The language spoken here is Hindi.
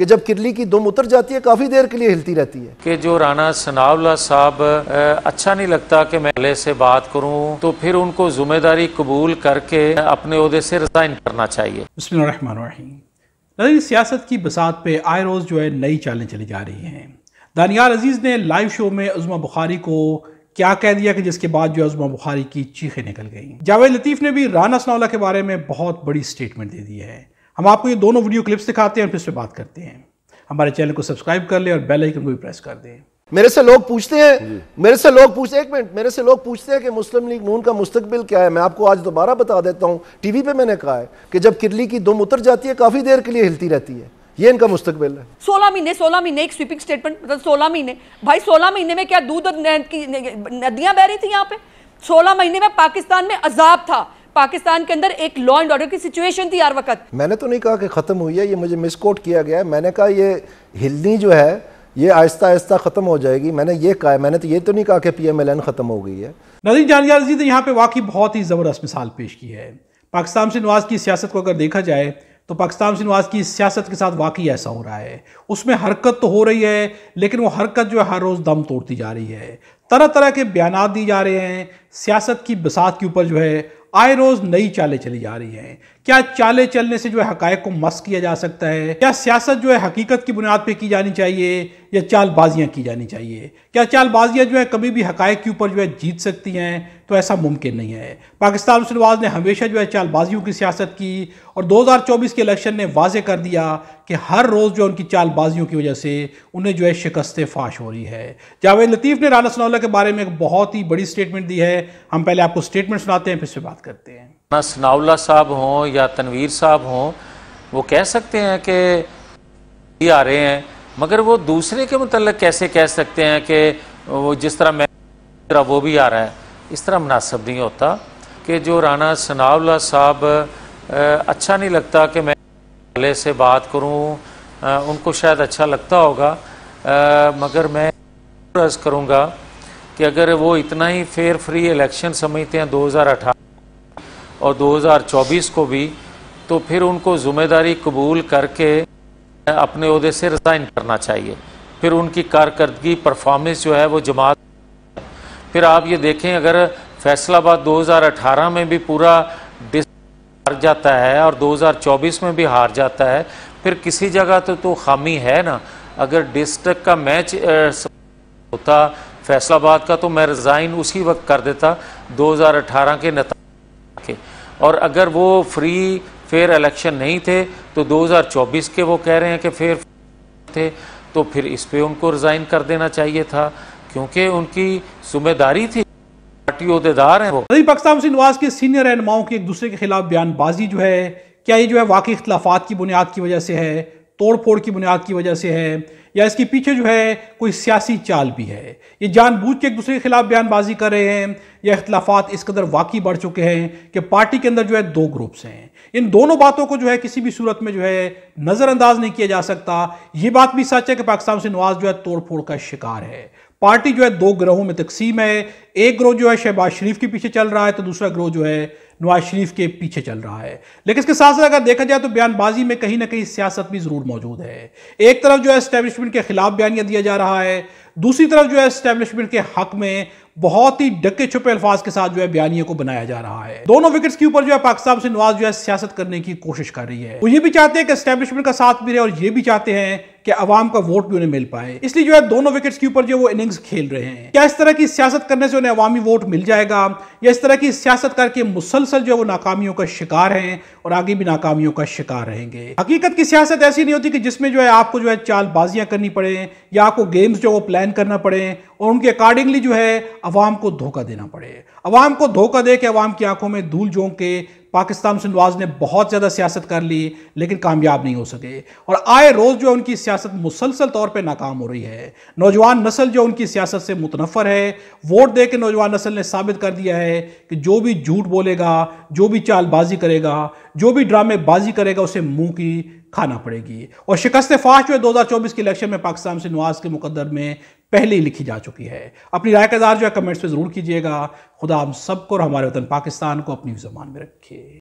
कि जब किरली की दुम उतर जाती है काफ़ी देर के लिए हिलती रहती है कि जो राणा सनावला साहब अच्छा नहीं लगता कि मैं अले से बात करूं तो फिर उनको जिम्मेदारी कबूल करके अपने से रिजाइन करना चाहिए सियासत की बसात पे आए रोज़ जो है नई चालें चली जा रही हैं दानियाल अजीज़ ने लाइव शो में उजमा बुखारी को क्या कह दिया कि जिसके बाद जो है उजमा बुखारी की चीखें निकल गई जावेद लतीफ़ ने भी राना सनावला के बारे में बहुत बड़ी स्टेटमेंट दे दी है हम आपको ये दोनों वीडियो क्लिप्स दिखाते हैं और फिर से बात करते हैं हमारे चैनल को सब्सक्राइब कर लें और बेल आइकन को भी प्रेस कर दें मेरे से लोग पूछते हैं मेरे से लोग पूछते हैं एक मिनट मेरे से लोग पूछते हैं कि मुस्लिम लीग नून का मुस्तकबिल क्या है मैं आपको आज दोबारा बता देता हूँ टीवी पे मैंने कहा है कि जब किरली की दुम उतर जाती है काफ़ी देर के लिए हिलती रहती है ये इनका मुस्तकबिल है सोलह महीने सोलह महीने एक स्वीपिंग स्टेटमेंट मतलब सोलह महीने भाई सोलह महीने में क्या दूध और नदियाँ बह रही थी यहाँ पे सोलह महीने में पाकिस्तान में अजाब था पाकिस्तान के अंदर एक लॉ एंड ऑर्डर की सिचुएशन थी हर वक्त मैंने तो नहीं कहा कि ख़त्म हुई है ये मुझे मिसकोट किया गया है मैंने कहा ये हिलनी जो है ये आहिस्ता आहिस्ता ख़त्म हो जाएगी मैंने ये कहा मैंने तो ये तो नहीं कहा कि पी एम एल एन ख़त्म हो गई है नजीर जानियार जी ने यहाँ पे वाकई बहुत ही ज़बरदस्त मिसाल पेश की है पाकिस्तान से नवाज की सियासत को अगर देखा जाए तो पाकिस्तान नवाज की सियासत के साथ वाकई ऐसा हो रहा है उसमें हरकत तो हो रही है लेकिन वो हरकत जो है हर रोज़ दम तोड़ती जा रही है तरह तरह के बयान दिए जा रहे हैं सियासत की बसात के ऊपर जो है आए रोज नई चालें चली जा रही हैं क्या चालें चलने से जो है हकायक को मस किया जा सकता है क्या सियासत जो है हकीकत की बुनियाद पर की जानी चाहिए या चालबाजियाँ की जानी चाहिए क्या चालबाजियाँ जो है कभी भी हकायक के ऊपर जो है जीत सकती हैं तो ऐसा मुमकिन नहीं है पाकिस्तान मुस्लिम आवाज़ ने हमेशा जो है चालबाजियों की सियासत की और 2024 के इलेक्शन ने वाजे कर दिया कि हर रोज़ जो उनकी चालबाजियों की वजह से उन्हें जो है शिकस्त फाश हो रही है जावेद लतीफ़ ने राना सनाउल्ला के बारे में एक बहुत ही बड़ी स्टेटमेंट दी है हम पहले आपको स्टेटमेंट सुनाते हैं फिर से बात करते हैं राना सनाउल्ला साहब हों या तनवीर साहब हों वो कह सकते हैं कि आ रहे हैं मगर वो दूसरे के मतलब कैसे कह सकते हैं कि वो जिस तरह मैं वो भी आ रहा है इस तरह मुनासब नहीं होता कि जो राना सनावला साहब अच्छा नहीं लगता कि मैं पहले से बात करूं उनको शायद अच्छा लगता होगा आ, मगर मैं अर्ज़ करूंगा कि अगर वो इतना ही फेयर फ्री इलेक्शन समझते हैं 2018 और 2024 को भी तो फिर उनको ज़िम्मेदारी कबूल करके अपने अहदे से रिज़ाइन करना चाहिए फिर उनकी कारकर्दगी परफॉर्मेंस जो है वो जमात फिर आप ये देखें अगर फैसलाबाद 2018 में भी पूरा डिस हार जाता है और 2024 में भी हार जाता है फिर किसी जगह तो तो खामी है ना अगर डिस्ट्रिक्ट का मैच होता फैसलाबाद का तो मैं रिज़ाइन उसी वक्त कर देता 2018 के नतीजे और अगर वो फ्री फेयर इलेक्शन नहीं थे तो 2024 के वो कह रहे हैं कि फेयर थे तो फिर इस पर उनको रिज़ाइन कर देना चाहिए था क्योंकि उनकी जिम्मेदारी थी पार्टी अहदेदार हैं वो पाकिस्तान से नवाज के सीनियर रहनुमाओं की एक दूसरे के खिलाफ बयानबाजी जो है क्या ये जो है वाकई इख्लाफात की बुनियाद की वजह से है तोड़ फोड़ की बुनियाद की वजह से है या इसके पीछे जो है कोई सियासी चाल भी है ये जानबूझ के एक दूसरे के खिलाफ बयानबाजी कर रहे हैं या इख्लाफात इस कदर वाकई बढ़ चुके हैं कि पार्टी के अंदर जो है दो ग्रुप्स हैं इन दोनों बातों को जो है किसी भी सूरत में जो है नज़रअंदाज नहीं किया जा सकता ये बात भी सच है कि पाकिस्तान से नवाज जो है तोड़ फोड़ का शिकार है पार्टी जो है दो ग्रोहों में तकसीम है एक ग्रोह जो है शहबाज शरीफ के पीछे चल रहा है तो दूसरा ग्रोह जो है नवाज शरीफ के पीछे चल रहा है लेकिन इसके साथ साथ अगर देखा जाए तो बयानबाजी में कहीं ना कहीं सियासत भी ज़रूर मौजूद है एक तरफ जो है इस्टेब्लिशमेंट के खिलाफ बयानियाँ दिया जा रहा है दूसरी तरफ जो है इस्टेब्लिशमेंट के हक में बहुत ही डके छुपे अल्फाज के साथ जो है बयानियों को बनाया जा रहा है दोनों विकेट्स के ऊपर जो है पाकिस्तान से नवाज जो है सियासत करने की कोशिश कर रही है वो ये भी चाहते हैं कि स्टैब्लिशमेंट का साथ भी रहे और ये भी चाहते हैं कि अवाम का वोट भी उन्हें मिल पाए इसलिए जो है दोनों विकेट्स के ऊपर जो वो इनिंग्स खेल रहे हैं क्या इस तरह की सियासत करने से उन्हें अवामी वोट मिल जाएगा या इस तरह की सियासत करके मुसलसल जो है वो नाकामियों का शिकार हैं और आगे भी नाकामियों का शिकार रहेंगे हकीकत की सियासत ऐसी नहीं होती कि जिसमें जो है आपको जो है चालबाजियां करनी पड़े या आपको गेम्स जो वो प्लान करना पड़े और उनके अकॉर्डिंगली जो है अवाम को धोखा देना पड़े अवाम को धोखा दे के अवाम की आंखों में धूल झोंक के पाकिस्तान से नवाज ने बहुत ज़्यादा सियासत कर ली लेकिन कामयाब नहीं हो सके और आए रोज़ जो है उनकी सियासत मुसलसल तौर पर नाकाम हो रही है नौजवान नस्ल जो उनकी सियासत से मुतनफ़र है वोट दे के नौजवान नस्ल ने साबित कर दिया है कि जो भी झूठ बोलेगा जो भी चालबाजी करेगा जो भी ड्रामेबाजी करेगा उसे मुँह की खाना पड़ेगी और शिकस्त फाश जो है चौबीस के इलेक्शन में पाकिस्तान से नवाज के मुकदर में पहले ही लिखी जा चुकी है अपनी राय का इजहार जो है कमेंट्स में ज़रूर कीजिएगा खुदा हम सबको और हमारे वतन पाकिस्तान को अपनी जबान में रखिए